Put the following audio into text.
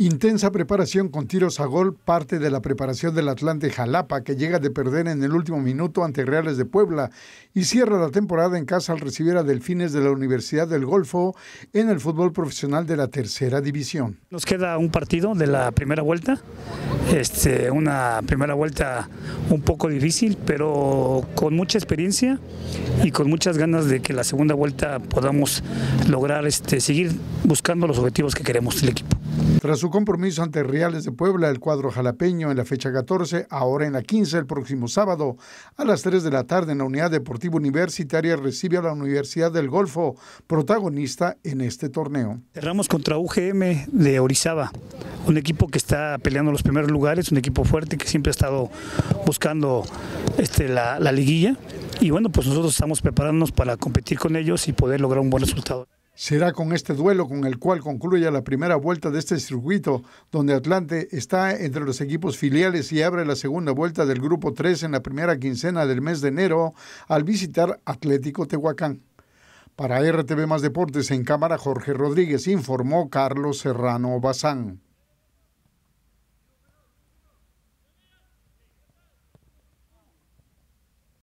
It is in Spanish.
Intensa preparación con tiros a gol, parte de la preparación del Atlante Jalapa, que llega de perder en el último minuto ante Reales de Puebla y cierra la temporada en casa al recibir a Delfines de la Universidad del Golfo en el fútbol profesional de la tercera división. Nos queda un partido de la primera vuelta, este, una primera vuelta un poco difícil, pero con mucha experiencia y con muchas ganas de que la segunda vuelta podamos lograr este, seguir buscando los objetivos que queremos el equipo. Tras su compromiso ante Reales de Puebla, el cuadro jalapeño en la fecha 14, ahora en la 15 el próximo sábado, a las 3 de la tarde en la Unidad Deportiva Universitaria recibe a la Universidad del Golfo, protagonista en este torneo. Cerramos contra UGM de Orizaba, un equipo que está peleando los primeros lugares, un equipo fuerte que siempre ha estado buscando este, la, la liguilla. Y bueno, pues nosotros estamos preparándonos para competir con ellos y poder lograr un buen resultado será con este duelo con el cual concluya la primera vuelta de este circuito, donde Atlante está entre los equipos filiales y abre la segunda vuelta del Grupo 3 en la primera quincena del mes de enero al visitar Atlético Tehuacán. Para RTV Más Deportes en cámara, Jorge Rodríguez informó Carlos Serrano Bazán.